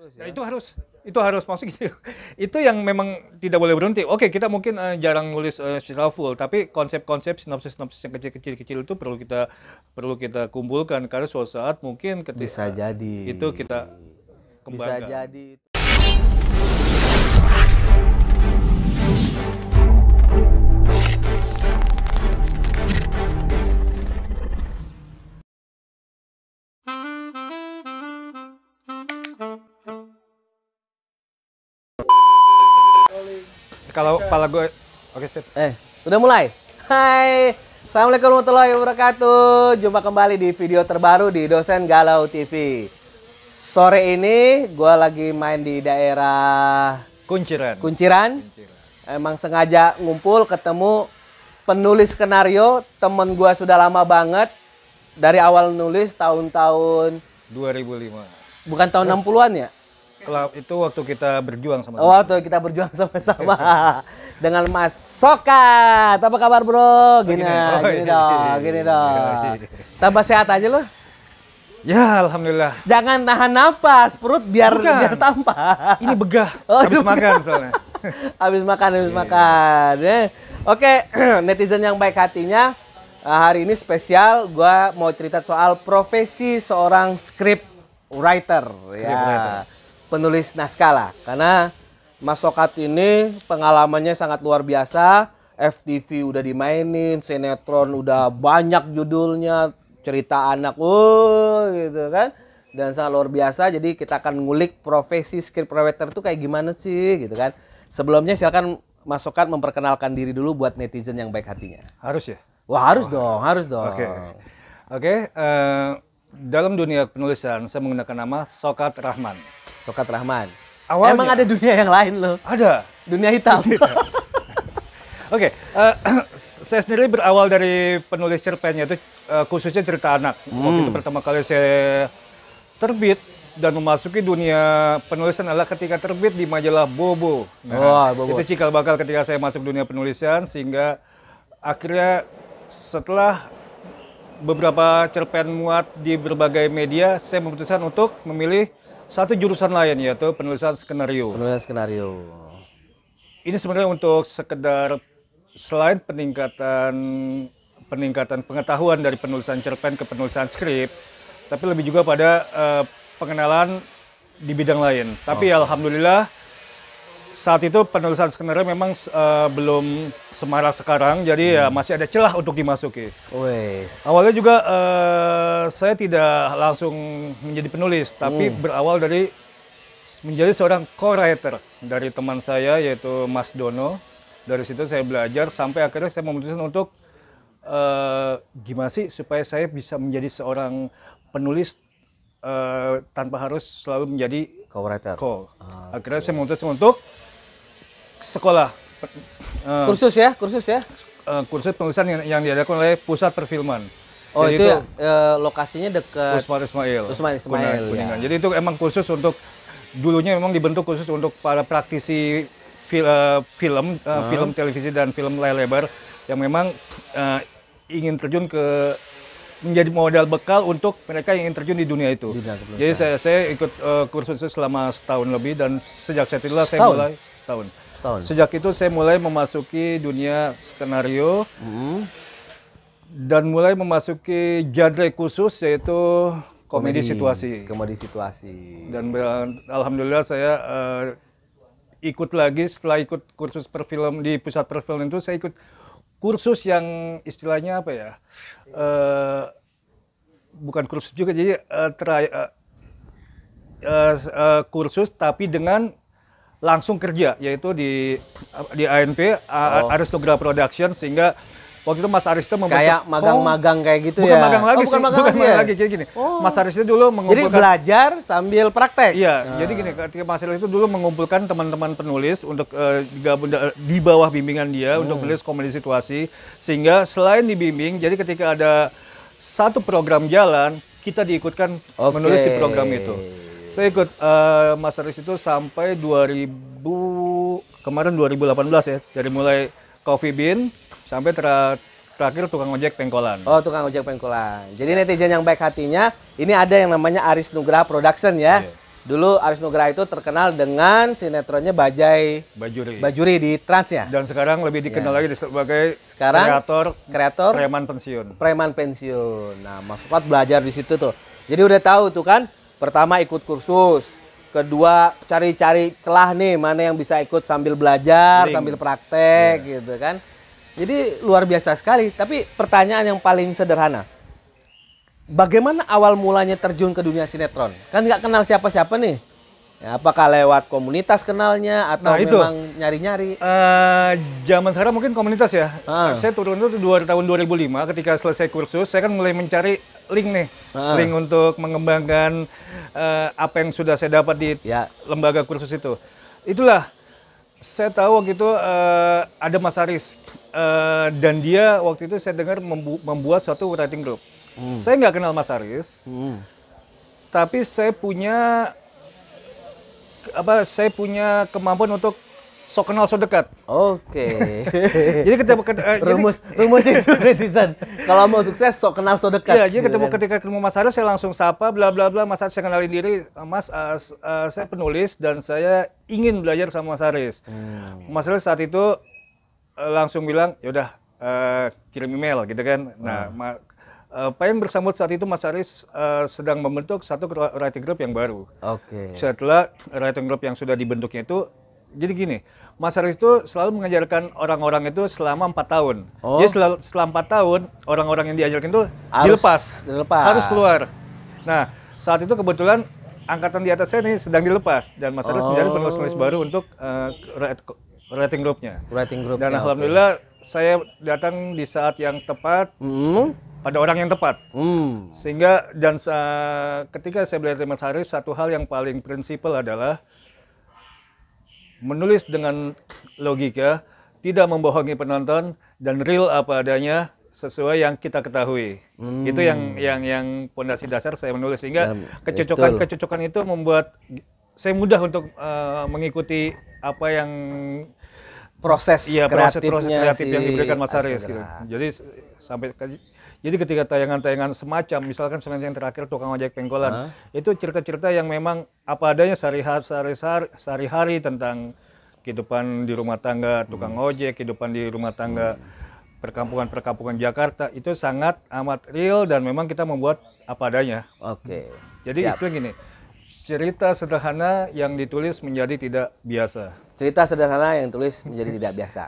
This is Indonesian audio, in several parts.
Nah, ya. Nah, itu harus itu harus masuk gitu. itu yang memang tidak boleh berhenti. Oke, kita mungkin uh, jarang nulis uh, secara full, tapi konsep-konsep sinopsis-sinopsis yang kecil-kecil kecil itu perlu kita perlu kita kumpulkan karena suatu saat mungkin ketika bisa jadi itu kita kembangkan. Bisa jadi Kalau kepala gue Oke, sip. Eh, udah mulai. Hai. Assalamualaikum warahmatullahi wabarakatuh. Jumpa kembali di video terbaru di Dosen Galau TV. Sore ini gue lagi main di daerah Kunciran. Kunciran. Kunciran. Emang sengaja ngumpul ketemu penulis skenario, temen gue sudah lama banget. Dari awal nulis tahun-tahun 2005. Bukan tahun 60-an ya? klub itu waktu kita berjuang sama-sama. Oh, waktu kita berjuang sama-sama dengan Mas Soka. Apa kabar, Bro? Oh, gini, oh, gini, gini, dong, gini, gini dong. Tambah sehat aja lo. Ya, alhamdulillah. Jangan tahan nafas, perut biar Bukan. biar tampak. Ini begah oh, habis makan soalnya. habis makan, habis iya. makan. Yeah. Oke, netizen yang baik hatinya eh, hari ini spesial gue mau cerita soal profesi seorang script writer script ya. Writer penulis naskah lah. Karena Mas Sokat ini pengalamannya sangat luar biasa. FTV udah dimainin, sinetron udah banyak judulnya, cerita anak, uh, gitu kan. Dan sangat luar biasa, jadi kita akan ngulik profesi writer itu kayak gimana sih gitu kan. Sebelumnya silakan Mas Sokat memperkenalkan diri dulu buat netizen yang baik hatinya. Harus ya? Wah harus oh. dong, harus dong. Oke, okay. oke. Okay, uh, eh, dalam dunia penulisan saya menggunakan nama Sokat Rahman. Sokat Rahman. Awalnya, Emang ada dunia yang lain loh. Ada. Dunia hitam. Iya. Oke, okay, uh, eh, saya sendiri berawal dari penulis cerpennya itu uh, khususnya cerita anak. Hmm. Waktu itu pertama kali saya terbit dan memasuki dunia penulisan adalah ketika terbit di majalah Bobo. Nah, oh, Bobo. Itu cikal bakal ketika saya masuk dunia penulisan sehingga akhirnya setelah beberapa cerpen muat di berbagai media, saya memutuskan untuk memilih satu jurusan lain yaitu penulisan skenario. Penulisan skenario. Ini sebenarnya untuk sekedar selain peningkatan peningkatan pengetahuan dari penulisan cerpen ke penulisan skrip, tapi lebih juga pada uh, pengenalan di bidang lain. Tapi oh. alhamdulillah saat itu penulisan skenario memang uh, belum semarak sekarang, jadi ya hmm. ya masih ada celah untuk dimasuki. Wes. Awalnya juga uh, saya tidak langsung menjadi penulis, tapi hmm. berawal dari menjadi seorang co-writer dari teman saya yaitu Mas Dono. Dari situ saya belajar sampai akhirnya saya memutuskan untuk uh, gimana sih supaya saya bisa menjadi seorang penulis uh, tanpa harus selalu menjadi co-writer. Co. Ah, Akhirnya okay. saya memutuskan untuk sekolah. Uh, kursus ya, kursus ya. Uh, kursus penulisan yang, yang diadakan oleh Pusat Perfilman. Oh Jadi itu, itu uh, lokasinya dekat Usman Ismail. Usman Ismail. Kuningan. Ya. Jadi itu emang kursus untuk dulunya memang dibentuk khusus untuk para praktisi fil, uh, film, uh, hmm. film televisi dan film layar lebar yang memang uh, ingin terjun ke menjadi modal bekal untuk mereka yang ingin terjun di dunia itu. Jadi saya saya ikut uh, kursus itu selama setahun lebih dan sejak saat itulah saya mulai tahun. Setahun. Sejak itu saya mulai memasuki dunia skenario hmm. dan mulai memasuki genre khusus yaitu komedi, komedi situasi. Komedi situasi. Dan alhamdulillah saya uh, ikut lagi setelah ikut kursus perfilm di pusat perfilm itu saya ikut kursus yang istilahnya apa ya? Uh, bukan kursus juga jadi uh, try, uh, uh, uh, kursus tapi dengan langsung kerja yaitu di di ANP oh. Aristogra Production sehingga waktu itu Mas Aristo membentuk kayak magang-magang oh, kayak gitu bukan ya. Magang oh, lagi oh, bukan magang bukan lagi. Bukan ya? magang lagi kayak gini. Oh. Mas Aristo dulu mengumpulkan Jadi belajar sambil praktek. Iya, nah. jadi gini ketika Mas Aristo dulu mengumpulkan teman-teman penulis untuk uh, di bawah bimbingan dia hmm. untuk menulis komedi situasi sehingga selain dibimbing jadi ketika ada satu program jalan kita diikutkan okay. menulis di program itu saya ikut uh, Master Race itu sampai 2000 kemarin 2018 ya. Dari mulai coffee bean sampai ter terakhir tukang ojek pengkolan. Oh, tukang ojek pengkolan. Jadi netizen yang baik hatinya, ini ada yang namanya Aris Nugraha Production ya. Yeah. Dulu Aris Nugraha itu terkenal dengan sinetronnya Bajai Bajuri. Bajuri di Trans ya. Dan sekarang lebih dikenal yeah. lagi sebagai sekarang kreator kreator preman pensiun. Preman pensiun. Nah, Mas Fuad belajar di situ tuh. Jadi udah tahu tuh kan Pertama ikut kursus, kedua cari-cari celah nih mana yang bisa ikut sambil belajar, Ring. sambil praktek yeah. gitu kan. Jadi luar biasa sekali. Tapi pertanyaan yang paling sederhana, bagaimana awal mulanya terjun ke dunia sinetron? Kan nggak kenal siapa-siapa nih. Ya, apakah lewat komunitas kenalnya atau nah, itu, memang nyari-nyari? Uh, zaman sekarang mungkin komunitas ya. Ah. Saya turun itu dua, tahun 2005 ketika selesai kursus, saya kan mulai mencari link nih, uh. link untuk mengembangkan uh, apa yang sudah saya dapat di ya. lembaga kursus itu. Itulah saya tahu waktu itu uh, ada Mas Aris uh, dan dia waktu itu saya dengar membu membuat suatu writing group. Hmm. Saya nggak kenal Mas Aris, hmm. tapi saya punya apa? Saya punya kemampuan untuk sok kenal so dekat. Oke. Okay. jadi ketemu ket, uh, eh, rumus jadi, rumus itu netizen. Kalau mau sukses sok kenal so dekat. Iya, jadi ketemu gitu kan. ketika ketemu Mas Haris saya langsung sapa bla bla bla Mas Haris saya kenalin diri Mas uh, uh, saya penulis dan saya ingin belajar sama Mas Haris. Hmm. Mas Haris saat itu uh, langsung bilang yaudah uh, kirim email gitu kan. Nah, hmm. uh, bersambut saat itu Mas Aris uh, sedang membentuk satu writing group yang baru. Oke. Okay. Setelah writing group yang sudah dibentuknya itu, jadi gini, Mas Haris itu selalu mengajarkan orang-orang itu selama empat tahun. Oh. Jadi selalu, selama empat tahun orang-orang yang diajarkan itu harus dilepas, dilepas, harus keluar. Nah saat itu kebetulan angkatan di atas saya ini sedang dilepas dan Mas Haris oh. menjadi penulis-penulis baru untuk uh, eh, rating grupnya. Rating grupnya. Dan alhamdulillah okay. saya datang di saat yang tepat. Mm. Pada orang yang tepat, hmm. sehingga dan ketika saya belajar dari Mas Haris, satu hal yang paling prinsipal adalah menulis dengan logika, tidak membohongi penonton dan real apa adanya sesuai yang kita ketahui. Hmm. Itu yang yang yang pondasi dasar saya menulis sehingga nah, kecocokan-kecocokan itu membuat saya mudah untuk uh, mengikuti apa yang proses ya, proses, proses kreatif si yang diberikan Mas Aris. Gitu. Jadi sampai jadi ketika tayangan-tayangan semacam misalkan semacam yang terakhir tukang ojek penggolan, huh? itu cerita-cerita yang memang apa adanya sehari-hari sehari-hari tentang kehidupan di rumah tangga tukang hmm. ojek, kehidupan di rumah tangga hmm. perkampungan-perkampungan Jakarta itu sangat amat real dan memang kita membuat apa adanya. Oke. Okay. Jadi itu gini, cerita sederhana yang ditulis menjadi tidak biasa. Cerita sederhana yang ditulis menjadi tidak biasa.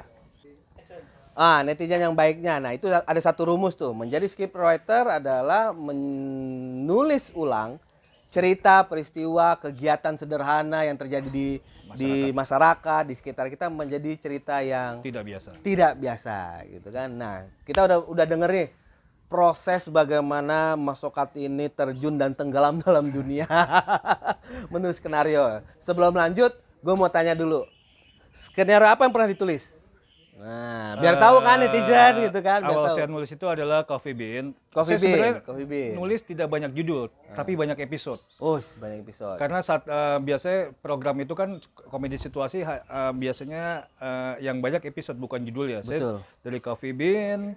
Ah, netizen yang baiknya. Nah, itu ada satu rumus tuh. Menjadi script writer adalah menulis ulang cerita, peristiwa, kegiatan sederhana yang terjadi di masyarakat. di masyarakat, di sekitar kita menjadi cerita yang tidak biasa. Tidak biasa gitu kan. Nah, kita udah udah denger nih proses bagaimana Masokat ini terjun dan tenggelam dalam dunia menulis skenario. Sebelum lanjut, gue mau tanya dulu. Skenario apa yang pernah ditulis? Nah, biar tahu kan netizen gitu kan. awal saya nulis itu adalah Coffee Bean. Coffee saya Bean. Coffee Bean. Nulis tidak banyak judul, ah. tapi banyak episode. Oh, banyak episode. Karena saat uh, biasanya program itu kan komedi situasi uh, biasanya uh, yang banyak episode bukan judul ya. Betul. Saya dari Coffee Bean.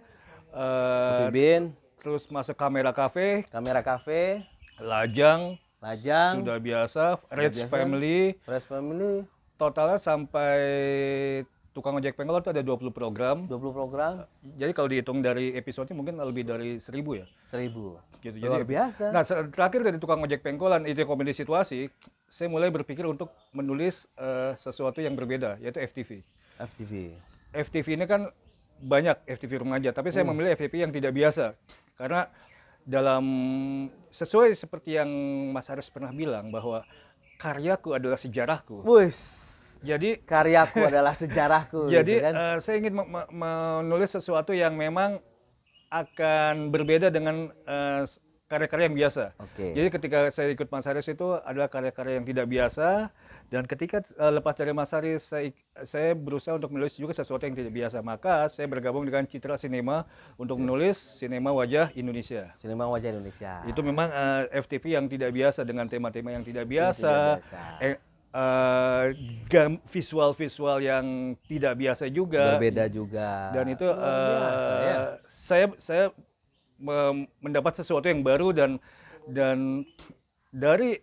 Uh, Coffee Bean. Terus masuk kamera kafe. Kamera kafe. Lajang. Lajang. Sudah biasa. Rich Family. Rich Family. Totalnya sampai Tukang Ojek pengelola itu ada 20 program. 20 program. Eh, jadi kalau dihitung dari episodenya mungkin lebih dari seribu ya. Seribu. Gitu. Luar Jadi, biasa. Nah, terakhir dari Tukang Ojek Pengkolan itu komedi situasi, saya mulai berpikir untuk menulis uh, sesuatu yang berbeda yaitu FTV. FTV. FTV ini kan banyak FTV remaja, tapi saya hmm. memilih FTV yang tidak biasa. Karena dalam sesuai seperti yang Mas Haris pernah bilang bahwa karyaku adalah sejarahku. Wis jadi karyaku adalah sejarahku. Jadi gitu kan? uh, saya ingin menulis sesuatu yang memang akan berbeda dengan karya eh, karya-karya yang biasa. Okay. Jadi ketika saya ikut Mas Haris itu adalah karya-karya yang tidak biasa dan ketika uh, lepas dari Mas Haris saya, saya berusaha untuk menulis juga sesuatu yang tidak biasa. Maka saya bergabung dengan Citra Cinema untuk menulis Cinema Wajah Indonesia. Cinema Wajah Indonesia. Itu memang uh, FTV yang tidak biasa dengan tema-tema yang tidak biasa. Yang tidak biasa. Eh, uh, visual-visual yang tidak biasa juga. Berbeda juga. Dan itu uh, biasa, eh, ya? saya saya mendapat sesuatu yang baru dan dan dari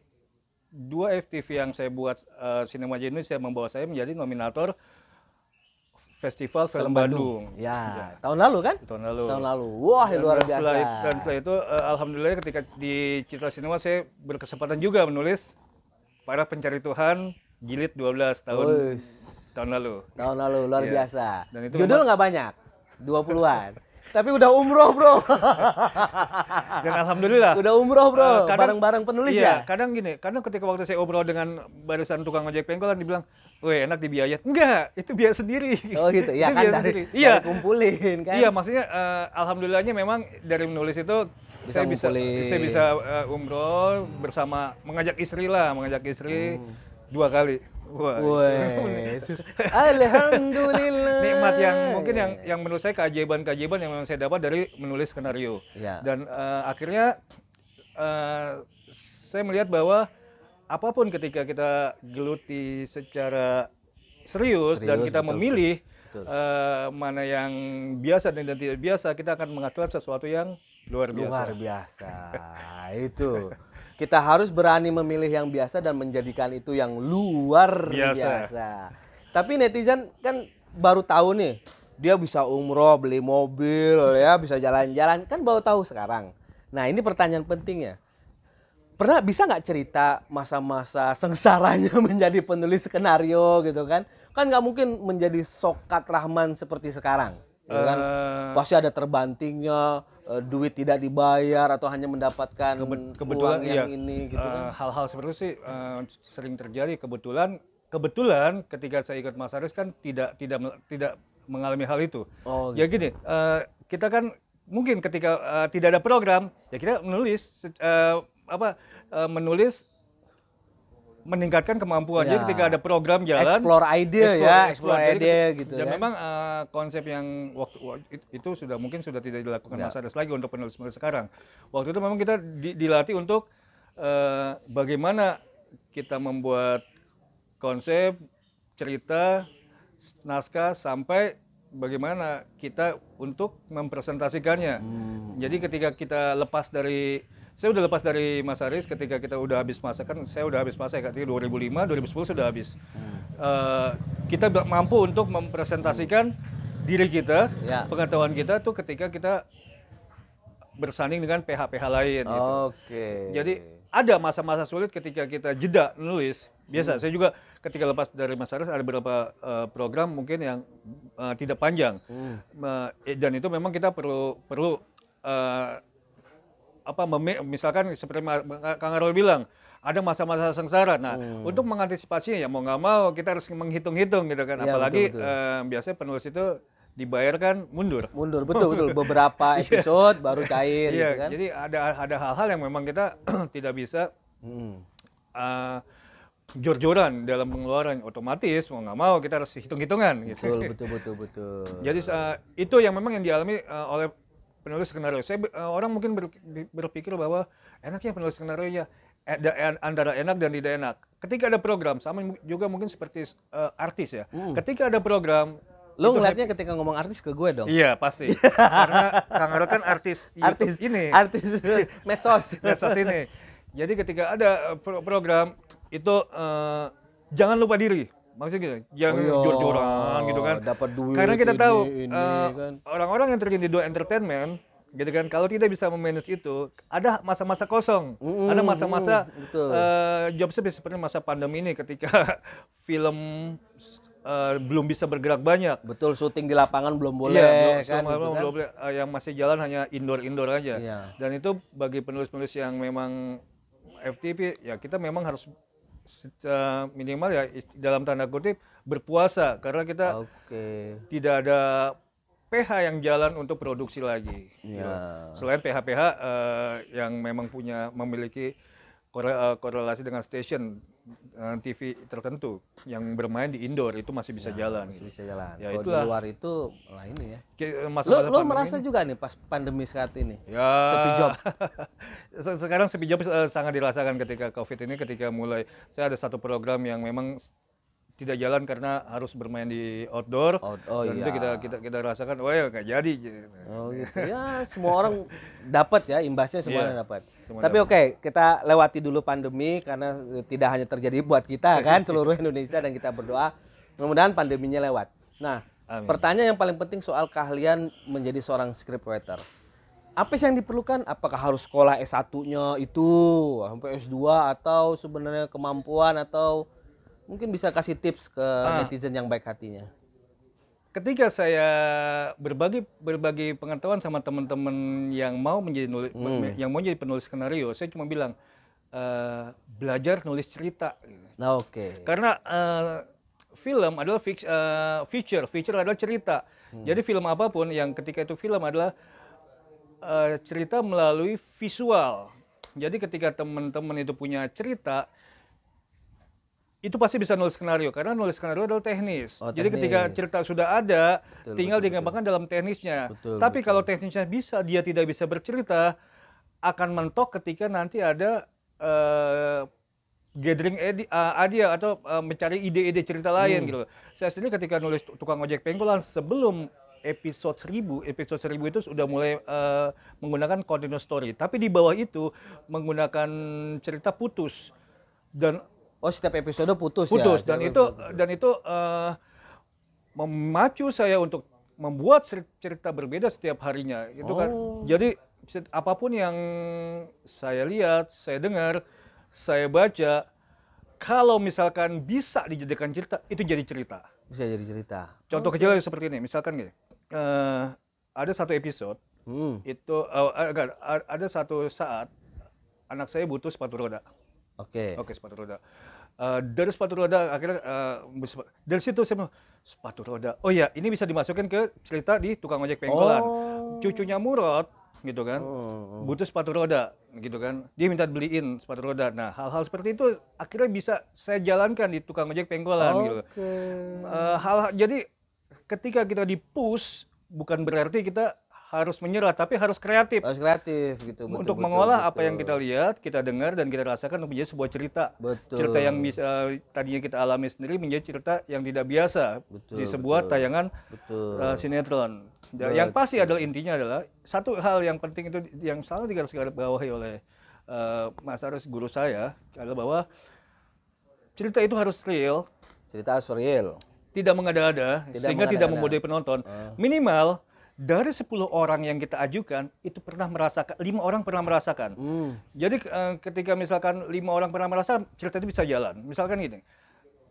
dua FTV yang saya buat uh, Cinema Jenis saya membawa saya menjadi nominator Festival Film, Bandung. Bandung. Ya, ya, tahun lalu kan? Tahun lalu. Tahun lalu. Wah, dan luar biasa. dan setelah itu uh, alhamdulillah ketika di Citra Sinema, saya berkesempatan juga menulis Para Pencari Tuhan jilid 12 tahun Uish. tahun lalu. Tahun lalu luar yeah. biasa. Dan itu Judul nggak banyak, 20-an. Tapi udah umroh, Bro. Dan alhamdulillah. Udah umroh, Bro. bareng eh, bareng uh, penulis iya, ya. kadang gini, kadang ketika waktu saya obrol dengan barisan tukang ojek pengkolan dibilang, Wih, enak dibiayai." Enggak, itu biaya sendiri. Oh gitu. Ya kan dari, sendiri. Iya. dari iya. kumpulin kan. Iya, maksudnya uh, alhamdulillahnya memang dari menulis itu bisa saya bisa saya bisa uh, umroh bersama mengajak istri lah, mengajak istri hmm. dua kali. Wah. Alhamdulillah. Nikmat yang mungkin yang yang menurut saya keajaiban-keajaiban yang saya dapat dari menulis skenario. Ya. Dan uh, akhirnya uh, saya melihat bahwa apapun ketika kita geluti secara serius, serius dan kita betul, memilih betul. Uh, mana yang biasa dan tidak biasa, kita akan mengatur sesuatu yang Luar biasa. Luar biasa. itu. Kita harus berani memilih yang biasa dan menjadikan itu yang luar biasa. biasa. Tapi netizen kan baru tahu nih, dia bisa umroh, beli mobil ya, bisa jalan-jalan, kan baru tahu sekarang. Nah, ini pertanyaan pentingnya. Pernah bisa nggak cerita masa-masa sengsaranya menjadi penulis skenario gitu kan? Kan nggak mungkin menjadi Sokat Rahman seperti sekarang ya kan? uh, pasti ada terbantingnya uh, duit tidak dibayar atau hanya mendapatkan kebetulan uang yang iya, ini gitu eh, kan hal-hal seperti itu sih uh, sering terjadi kebetulan kebetulan ketika saya ikut Mas Aris kan tidak tidak tidak mengalami hal itu oh, ya gitu. ya gini uh, kita kan mungkin ketika uh, tidak ada program ya kita menulis uh, apa uh, menulis meningkatkan kemampuan. Ya. Jadi ketika ada program jalan, explore ide explore, ya, explore, explore ide gitu. gitu. Dan ya. memang uh, konsep yang waktu itu sudah mungkin sudah tidak dilakukan ya. Mas lagi untuk penulis penulis sekarang. Waktu itu memang kita di, dilatih untuk uh, bagaimana kita membuat konsep cerita naskah sampai bagaimana kita untuk mempresentasikannya. Hmm. Jadi ketika kita lepas dari saya udah lepas dari Mas Aris ketika kita udah habis masa kan saya udah habis masa ya ketika 2005 2010 sudah habis hmm. uh, kita mampu untuk mempresentasikan hmm. diri kita ya. pengetahuan kita tuh ketika kita bersanding dengan PH-PH lain gitu. oke okay. jadi ada masa-masa sulit ketika kita jeda nulis biasa hmm. saya juga ketika lepas dari Mas Aris ada beberapa uh, program mungkin yang uh, tidak panjang hmm. uh, dan itu memang kita perlu perlu uh, apa misalkan seperti Kang Arul bilang ada masa-masa sengsara. Nah, hmm. untuk mengantisipasinya ya mau nggak mau kita harus menghitung-hitung gitu kan. Ya, Apalagi betul, betul. Eh, biasanya penulis itu dibayarkan mundur. Mundur betul betul beberapa iya. episode yeah. baru cair yeah. gitu kan. Jadi ada ada hal-hal yang memang kita tidak bisa hmm. uh, jor-joran dalam pengeluaran otomatis mau nggak mau kita harus hitung-hitungan gitu. Betul betul betul betul. Jadi uh, itu yang memang yang dialami uh, oleh penulis skenario. Saya eh, orang mungkin berpikir bahwa enak ya penulis skenario ya ada eh, antara enak dan tidak enak. Ketika ada program sama juga mungkin seperti uh, artis ya. Hmm. Ketika ada program Lo ngeliatnya happy. ketika ngomong artis ke gue dong. Iya pasti. Karena Kang Rod kan artis artis ini. Artis medsos. medsos ini. Jadi ketika ada program itu uh, jangan lupa diri maksudnya gitu yang oh, iya, jor-joran gitu kan dapat duit karena kita ini, tahu orang-orang uh, eh, kan. orang-orang yang terjun di dunia entertainment gitu kan kalau tidak bisa memanage itu ada masa-masa kosong mm, ada masa-masa mm, uh, job seperti seperti masa pandemi ini ketika film uh, belum bisa bergerak banyak betul syuting di lapangan belum iya, boleh iya, kan, gitu kan? Belum gitu kan. boleh uh, yang masih jalan hanya indoor indoor aja iya. dan itu bagi penulis-penulis yang memang FTP ya kita memang harus Eh, minimal ya dalam tanda kutip berpuasa karena kita okay. tidak ada pH yang jalan untuk produksi lagi. Yeah. Selain pH-pH uh, eh, yang memang punya memiliki Eh, korelasi dengan stasiun eh, TV tertentu yang bermain di indoor itu masih bisa ya, jalan. Masih gitu. bisa jalan. Ya, itu luar itu lain ya. Eh, masa lo, lo merasa ini. juga nih pas pandemi saat ini? Ya. Sepi job. Sekarang sepi job uh, sangat dirasakan ketika COVID ini ketika mulai saya ada satu program yang memang tidak jalan karena harus bermain di outdoor. Out, oh, dan iya. itu kita kita kita rasakan, wah oh, ya nggak jadi. Oh gitu. ya semua orang dapat ya imbasnya semua yeah. dapat. Tapi oke, okay, kita lewati dulu pandemi karena e, tidak hanya terjadi buat kita kan seluruh Indonesia dan kita berdoa mudah-mudahan pandeminya lewat. Nah, Amin. pertanyaan yang paling penting soal keahlian menjadi seorang script writer. Apa sih yang diperlukan? Apakah harus sekolah S1-nya itu sampai S2 atau sebenarnya kemampuan atau mungkin bisa kasih tips ke ah. netizen yang baik hatinya? ketika saya berbagi berbagi pengetahuan sama teman-teman yang mau menjadi nulis hmm. yang mau jadi penulis skenario saya cuma bilang uh, belajar nulis cerita nah, oke okay. karena uh, film adalah fix, uh, feature feature adalah cerita hmm. jadi film apapun yang ketika itu film adalah uh, cerita melalui visual jadi ketika teman-teman itu punya cerita itu pasti bisa nulis skenario karena nulis skenario adalah teknis. Oh, teknis. Jadi ketika cerita sudah ada, betul, tinggal betul, dikembangkan dalam teknisnya. Betul, Tapi betul. kalau teknisnya bisa, dia tidak bisa bercerita akan mentok ketika nanti ada uh, gathering edi, uh, idea atau uh, mencari ide-ide cerita lain hmm. gitu. Saya sendiri ketika nulis tukang ojek penggolan sebelum episode 1000, episode 1000 itu sudah mulai uh, menggunakan continuous story. Tapi di bawah itu menggunakan cerita putus. Dan Oh setiap episode putus. Ya? Putus ya? dan itu putus. dan itu uh, memacu saya untuk membuat cerita berbeda setiap harinya. Itu kan. oh. kan. Jadi apapun yang saya lihat, saya dengar, saya baca, kalau misalkan bisa dijadikan cerita, itu jadi cerita. Bisa jadi cerita. Contoh okay. seperti ini, misalkan gini, uh, ada satu episode hmm. itu uh, ada satu saat anak saya butuh sepatu roda. Oke. Okay. Oke, okay, sepatu roda. Eh, dari sepatu roda akhirnya uh, dari situ saya sepatu roda oh ya ini bisa dimasukkan ke cerita di tukang ojek penggolan oh. cucunya murot gitu kan oh, oh, oh. butuh sepatu roda gitu kan dia minta beliin sepatu roda nah hal-hal seperti itu akhirnya bisa saya jalankan di tukang ojek penggolan okay. gitu uh, eh, hal, hal jadi ketika kita di push bukan berarti kita harus menyerah tapi harus kreatif. Harus kreatif gitu. Betul, untuk betul, mengolah betul. apa yang kita lihat, kita dengar dan kita rasakan menjadi sebuah cerita. Betul. Cerita yang uh, tadinya kita alami sendiri menjadi cerita yang tidak biasa betul, di sebuah betul. tayangan betul. Uh, sinetron. Betul. Yang pasti adalah intinya adalah satu hal yang penting itu yang selalu bawahi oleh uh, Mas Aris guru saya adalah bahwa cerita itu harus real. Cerita harus real. Tidak mengada-ada, sehingga mengada tidak membodohi penonton. Uh. Minimal dari 10 orang yang kita ajukan itu pernah merasakan lima orang pernah merasakan hmm. jadi uh, ketika misalkan lima orang pernah merasakan cerita itu bisa jalan misalkan gini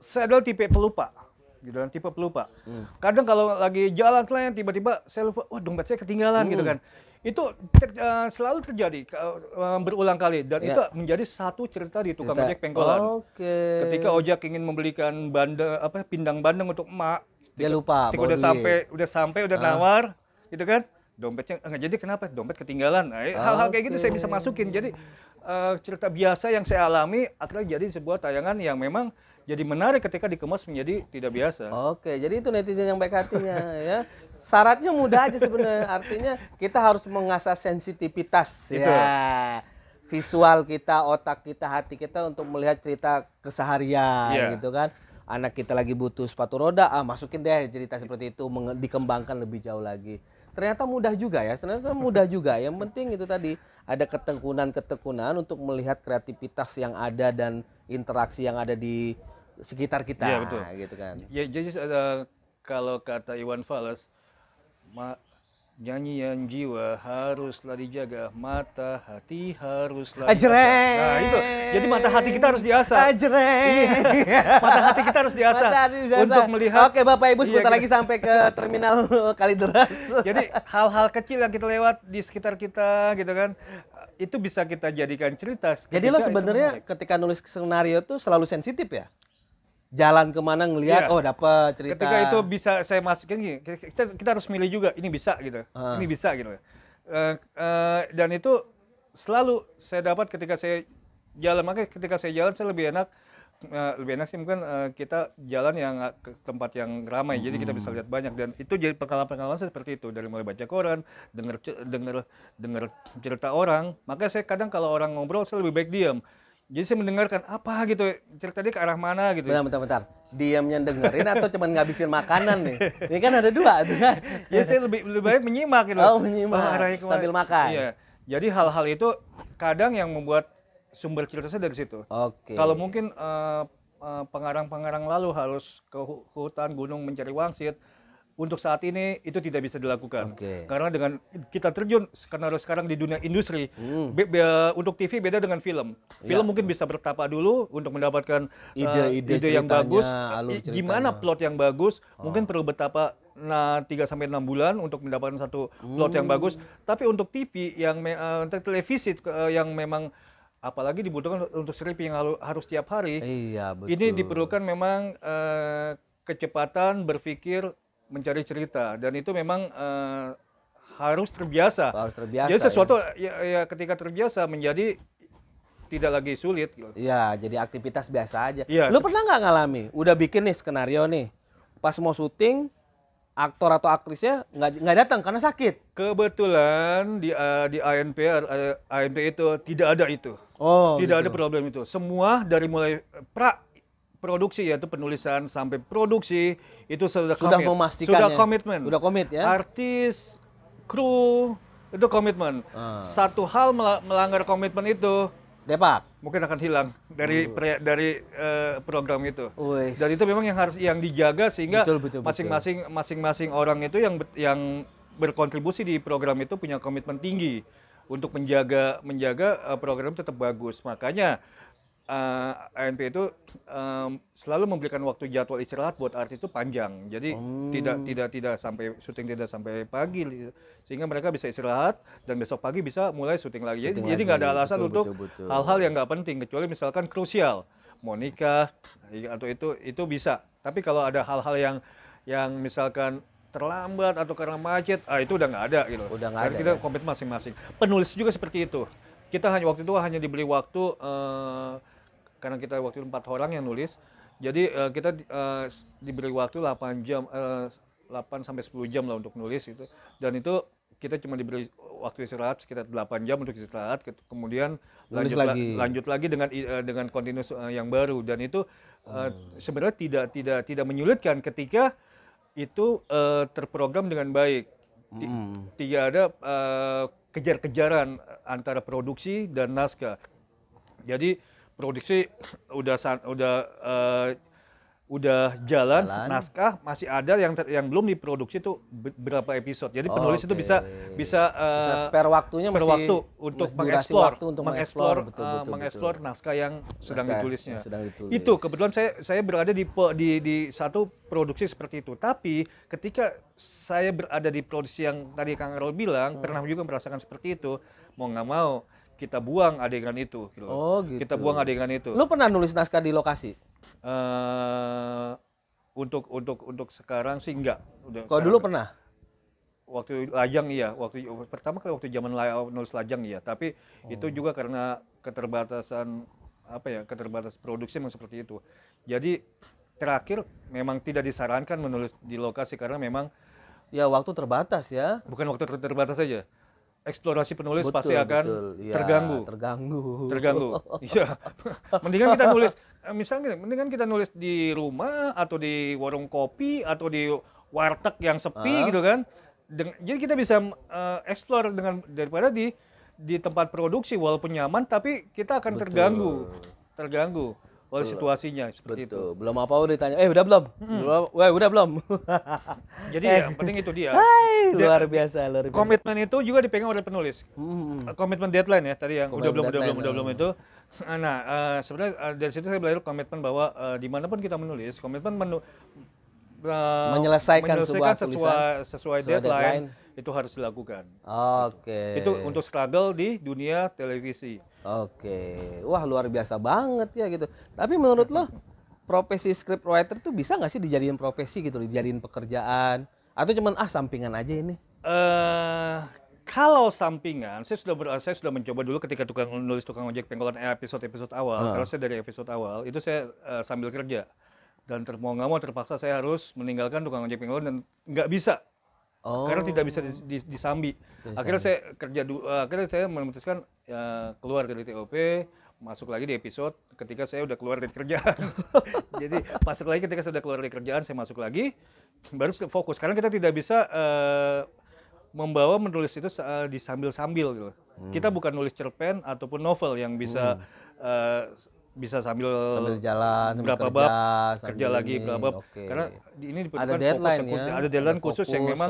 saya adalah tipe pelupa gitu kan tipe pelupa hmm. kadang kalau lagi jalan klien tiba-tiba saya lupa wah oh, dompet saya ketinggalan gitu hmm. gitu kan itu ter, uh, selalu terjadi uh, berulang kali dan ya. itu menjadi satu cerita di tukang cerita. ojek pengkolan. Okay. Ketika ojek ingin membelikan bandeng apa pindang bandeng untuk emak, dia lupa. Ketika udah sampai udah sampai udah ah. nawar, gitu kan dompetnya enggak ah, jadi kenapa dompet ketinggalan nah, iya, hal-hal okay. kayak gitu saya bisa masukin jadi uh, cerita biasa yang saya alami akhirnya jadi sebuah tayangan yang memang jadi menarik ketika dikemas menjadi tidak biasa oke okay, jadi itu netizen yang baik hatinya ya syaratnya mudah aja sebenarnya artinya kita harus mengasah sensitivitas gitu. ya visual kita otak kita hati kita untuk melihat cerita keseharian yeah. gitu kan anak kita lagi butuh sepatu roda ah masukin deh cerita seperti itu dikembangkan lebih jauh lagi ternyata mudah juga ya ternyata mudah juga yang penting itu tadi ada ketekunan-ketekunan untuk melihat kreativitas yang ada dan interaksi yang ada di sekitar kita ya, betul. gitu kan ya jadi uh, kalau kata Iwan Fals nyanyian jiwa haruslah dijaga mata hati haruslah Ajre. nah itu jadi mata hati kita harus diasah iya. mata hati kita harus diasah mata hati diasa. untuk melihat oke bapak ibu sebentar iya, lagi gitu. sampai ke terminal kalideras jadi hal-hal kecil yang kita lewat di sekitar kita gitu kan itu bisa kita jadikan cerita jadi lo sebenarnya ketika nulis skenario tuh selalu sensitif ya jalan kemana ngelihat yeah. oh dapat cerita ketika itu bisa saya masukin kita kita harus milih juga ini bisa gitu uh. ini bisa gitu uh, uh, dan itu selalu saya dapat ketika saya jalan makanya ketika saya jalan saya lebih enak uh, lebih enak sih mungkin uh, kita jalan yang ke tempat yang ramai hmm. jadi kita bisa hmm. lihat banyak dan itu jadi pengalaman-pengalaman saya seperti itu dari mulai baca koran dengar dengar dengar cerita orang makanya saya kadang kalau orang ngobrol saya lebih baik diam jadi saya mendengarkan apa gitu cerita dia ke arah mana gitu. Bentar, bentar, bentar. Diamnya dengerin atau cuma ngabisin makanan nih? Ini kan ada dua tuh kan. ya saya lebih lebih baik menyimak gitu. Oh menyimak. Oh, Sambil makan. Iya. Jadi hal-hal itu kadang yang membuat sumber cerita saya dari situ. Oke. Okay. Kalau mungkin uh, pengarang-pengarang lalu harus ke hutan gunung mencari wangsit untuk saat ini itu tidak bisa dilakukan. Okay. Karena dengan kita terjun karena sekarang di dunia industri, hmm. be, be, untuk TV beda dengan film. Film ya. mungkin bisa bertapa dulu untuk mendapatkan eh, ide-ide uh, yang bagus, gimana plot yang bagus, oh. mungkin perlu bertapa nah 3 sampai enam bulan untuk mendapatkan satu hmm. plot yang bagus. Tapi untuk TV yang uh, televisi uh, yang memang apalagi dibutuhkan untuk stripping yang harus tiap hari. Iya, betul. Ini diperlukan memang uh, kecepatan berpikir mencari cerita dan itu memang uh, harus terbiasa. Harus terbiasa. Jadi sesuatu ya, ya, ya ketika terbiasa menjadi tidak lagi sulit. Gitu. Iya, jadi aktivitas biasa aja. Ya, Lu pernah nggak ngalami? Udah bikin nih skenario nih, pas mau syuting aktor atau aktrisnya nggak nggak datang karena sakit. Kebetulan di uh, di ANP uh, eh, ANP itu tidak ada itu. Oh. Tidak gitu. ada problem itu. Semua dari mulai pra produksi yaitu penulisan sampai produksi itu sudah sudah commit. memastikan sudah komitmen sudah komit ya artis kru itu komitmen uh. Ah. satu hal melanggar komitmen itu depak mungkin akan hilang dari uh. pre, dari uh, program itu Uish. dan itu memang yang harus yang dijaga sehingga masing-masing masing-masing orang itu yang yang berkontribusi di program itu punya komitmen tinggi untuk menjaga menjaga eh, program tetap bagus makanya uh, eh, ANP itu um, selalu memberikan waktu jadwal istirahat buat artis itu panjang. Jadi hmm. tidak oh. tidak tidak sampai syuting tidak sampai pagi sehingga mereka bisa istirahat dan besok pagi bisa mulai syuting lagi. Syuting jadi nggak ada alasan betul, untuk hal-hal yang nggak penting kecuali misalkan krusial mau nikah iya, atau itu itu bisa. Tapi kalau ada hal-hal yang yang misalkan terlambat atau karena macet, ah itu udah nggak ada gitu. Udah nggak ada. Kita ya? masing-masing. Penulis juga seperti itu. Kita hanya waktu itu hanya diberi waktu uh, karena kita waktu itu empat orang yang nulis jadi uh, kita uh, diberi waktu 8 jam uh, eh, 8 sampai 10 jam lah untuk nulis itu dan itu kita cuma diberi waktu istirahat sekitar 8 jam untuk istirahat kemudian lanjut lagi. lanjut lagi dengan uh, dengan kontinus uh, yang baru dan itu uh, hmm. sebenarnya tidak tidak tidak menyulitkan ketika itu uh, terprogram dengan baik T hmm. tidak ada uh, kejar-kejaran antara produksi dan naskah jadi produksi udah udah uh, udah jalan, jalan naskah masih ada yang yang belum diproduksi tuh berapa episode. Jadi penulis okay. itu bisa bisa, uh, bisa spare waktunya spare masih, waktu untuk mengeksplor untuk mengeksplor betul, uh, mengeksplor betul. naskah yang sedang ditulisnya. Yang sedang ditulis. Itu kebetulan saya saya berada di di di satu produksi seperti itu. Tapi ketika saya berada di produksi yang tadi Kang Erol bilang, hmm. pernah juga merasakan seperti itu, mau nggak mau kita buang adegan itu gitu. Oh, gitu. Kita buang adegan itu. Lu pernah nulis naskah di lokasi? Uh, untuk untuk untuk sekarang sih enggak. Kok dulu pernah? Waktu lajang iya, waktu pertama kali waktu zaman la, nulis lajang iya, tapi oh. itu juga karena keterbatasan apa ya, keterbatasan produksi memang seperti itu. Jadi terakhir memang tidak disarankan menulis di lokasi karena memang ya waktu terbatas ya. Bukan waktu ter terbatas saja eksplorasi penulis betul, pasti akan betul. Ya, terganggu. Terganggu. Terganggu. Iya. mendingan kita nulis eh, misalnya mendingan kita nulis di rumah atau di warung kopi atau di warteg yang sepi ah. gitu kan. Den jadi kita bisa uh, eh, eksplor dengan daripada di di tempat produksi walaupun nyaman tapi kita akan betul. terganggu. Terganggu oleh belum. situasinya seperti itu. Belum apa apa udah ditanya, eh udah belum? Hmm. Belum, weh udah belum. Jadi eh. yang penting itu dia. Hai, luar biasa, luar biasa. Komitmen itu juga dipegang oleh penulis. Hmm. Komitmen deadline ya tadi yang komitmen udah belum, udah belum, udah belum ya. itu. Nah, uh, sebenarnya uh, dari situ saya belajar komitmen bahwa uh, dimanapun kita menulis, komitmen menu, uh, menyelesaikan, menyelesaikan sebuah sesuai, tulisan, sesuai, sesuai deadline, deadline itu harus dilakukan. Oke. Okay. Itu untuk struggle di dunia televisi. Oke. Okay. Wah, luar biasa banget ya gitu. Tapi menurut lo profesi script writer tuh bisa nggak sih dijadiin profesi gitu, dijadiin pekerjaan atau cuman ah sampingan aja ini? Eh uh, kalau sampingan, saya sudah ber, saya sudah mencoba dulu ketika tukang nulis tukang ojek pengkolan eh, episode-episode awal. Hmm. Kalau saya dari episode awal itu saya uh, sambil kerja dan ter, mau nggak mau terpaksa saya harus meninggalkan tukang ojek pengkolan dan nggak bisa Oh. Karena tidak bisa oh. di, di, disambi. Akhirnya saya kerja uh, akhirnya saya memutuskan uh, keluar dari TOP, masuk lagi di episode ketika saya udah keluar dari kerjaan. Jadi masuk lagi ketika saya udah keluar dari kerjaan, saya masuk lagi baru fokus. Karena kita tidak bisa uh, membawa menulis itu uh, disambil-sambil gitu. Hmm. Kita bukan nulis cerpen ataupun novel yang bisa hmm bisa sambil, sambil jalan sambil berapa kerja, bab kerja ini, lagi berapa bab okay. karena ini ada deadline fokus, ya ada deadline ada khusus yang memang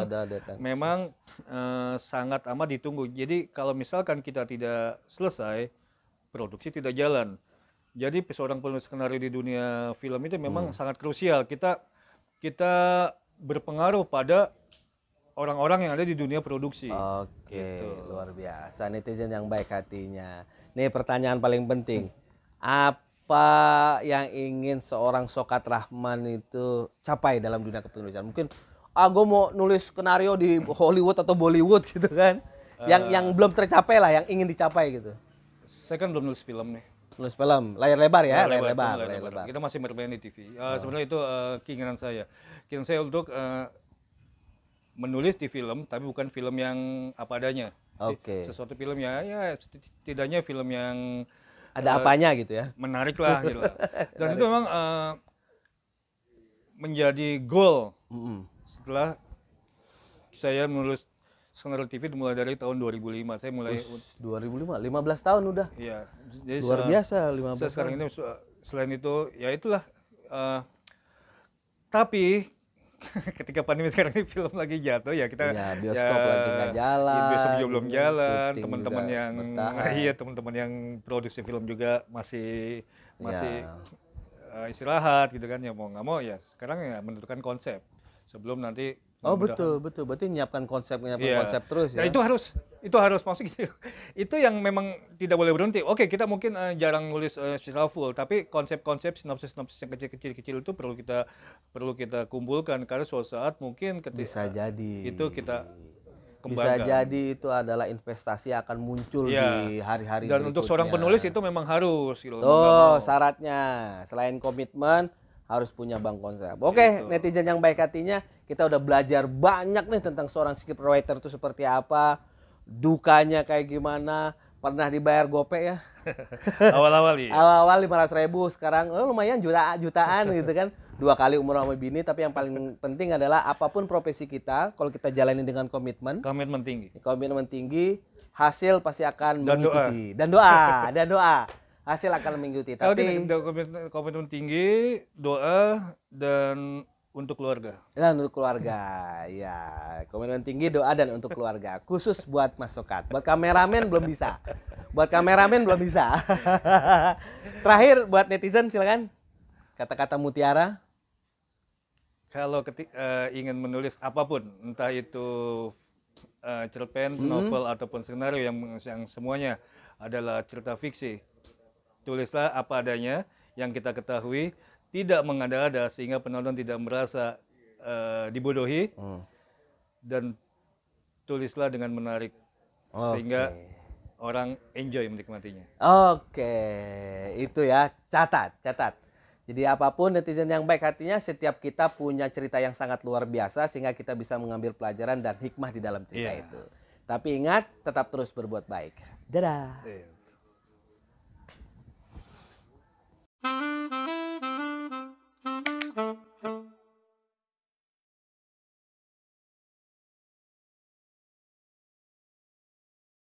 memang uh, sangat amat ditunggu jadi kalau misalkan kita tidak selesai produksi tidak jalan jadi seorang penulis skenario di dunia film itu memang hmm. sangat krusial kita kita berpengaruh pada orang-orang yang ada di dunia produksi oke okay. gitu. luar biasa netizen yang baik hatinya nih pertanyaan paling penting hmm apa yang ingin seorang Sokat Rahman itu capai dalam dunia kepenulisan? Mungkin ah gue mau nulis skenario di Hollywood atau Bollywood gitu kan? Yang uh, yang eh. belum tercapai lah, yang ingin dicapai gitu. Saya kan belum nulis film nih. Nulis film, layar lebar ya, layar, layar, lebar, lebar, layar, lebar. Kita masih bermain di TV. Uh, eh, oh. Sebenarnya itu uh, keinginan saya. Keinginan saya untuk uh, menulis di film, tapi bukan film yang apa adanya. Oke. Okay. Sesuatu film ya, ya setidaknya film yang ada uh, apanya gitu ya menarik lah gitu lah. dan menarik. itu memang uh, menjadi goal mm -hmm. setelah saya menulis skenario TV mulai dari tahun 2005 saya mulai Ush, 2005 15 tahun udah iya jadi luar biasa 15 saya sekarang tahun. ini selain itu ya itulah uh, tapi ketika pandemi sekarang ini film lagi jatuh ya kita iya, ya, bioskop ya, lagi nggak jalan, ya, bioskop juga belum iya, jalan, teman-teman yang bertahan. iya teman-teman yang produksi film juga masih iya. masih ya. istirahat gitu kan ya mau nggak mau ya sekarang ya menentukan konsep sebelum nanti Oh betul betul berarti menyiapkan konsep menyiapkan yeah. konsep terus nah, ya. Nah, itu harus itu harus maksud gitu. itu yang memang tidak boleh berhenti. Oke, kita mungkin uh, jarang nulis uh, secara full, tapi konsep-konsep sinopsis-sinopsis yang kecil-kecil kecil itu perlu kita perlu kita kumpulkan karena suatu saat mungkin ketika bisa jadi itu kita kembangkan. Bisa jadi itu adalah investasi yang akan muncul yeah. di hari-hari Dan berikutnya. untuk seorang penulis itu memang harus gitu. Oh, syaratnya selain komitmen harus punya bank konsep. Oke, gitu. netizen yang baik hatinya, kita udah belajar banyak nih tentang seorang script writer itu seperti apa, dukanya kayak gimana, pernah dibayar gope ya. Awal-awal iya. Awal-awal 500 ribu, sekarang oh, lumayan juta jutaan gitu kan. Dua kali umur sama bini, tapi yang paling penting adalah apapun profesi kita, kalau kita jalani dengan komitmen. Komitmen tinggi. Komitmen tinggi, hasil pasti akan dan mengikuti. Doa. Dan doa, dan doa hasil akan mengikuti tapi oh, komitmen, komitmen tinggi doa dan untuk keluarga dan untuk keluarga ya komitmen tinggi doa dan untuk keluarga khusus buat Mas Sokat buat kameramen belum bisa buat kameramen belum bisa terakhir buat netizen silakan kata-kata mutiara kalau keti, uh, ingin menulis apapun entah itu uh, cerpen hmm. novel ataupun skenario yang yang semuanya adalah cerita fiksi tulislah apa adanya yang kita ketahui, tidak mengada-ada sehingga penonton tidak merasa uh, dibodohi hmm. dan tulislah dengan menarik okay. sehingga orang enjoy menikmatinya. Oke, okay. itu ya catat, catat. Jadi apapun netizen yang baik hatinya, setiap kita punya cerita yang sangat luar biasa sehingga kita bisa mengambil pelajaran dan hikmah di dalam cerita yeah. itu. Tapi ingat, tetap terus berbuat baik. Dadah. Yeah.